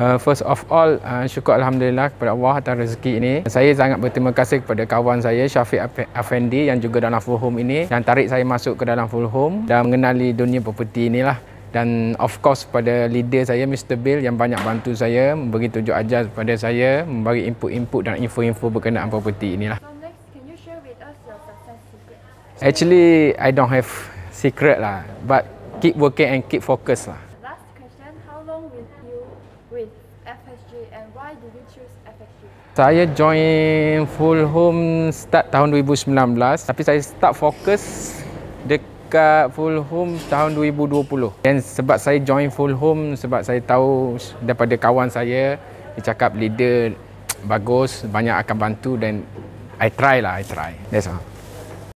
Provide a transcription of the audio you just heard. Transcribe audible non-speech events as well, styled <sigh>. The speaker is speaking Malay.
Uh, first of all, uh, syukur Alhamdulillah kepada Allah atas rezeki ini. Saya sangat berterima kasih kepada kawan saya Syafiq Afendi yang juga dalam full home ini yang tarik saya masuk ke dalam full home dan mengenali dunia properti inilah. Dan of course pada leader saya Mr. Bill yang banyak bantu saya, memberi tujuh ajar kepada saya, memberi input-input dan info-info berkenaan properti inilah. Actually, I don't have secret lah. But keep working and keep focus lah how long with you with FSG and why did you choose FSG? Saya join Full Home start tahun 2019 tapi saya start fokus dekat Full Home tahun 2020. Dan sebab saya join Full Home sebab saya tahu daripada kawan saya dia cakap leader <tsk> bagus banyak akan bantu dan I try lah I try. That's all.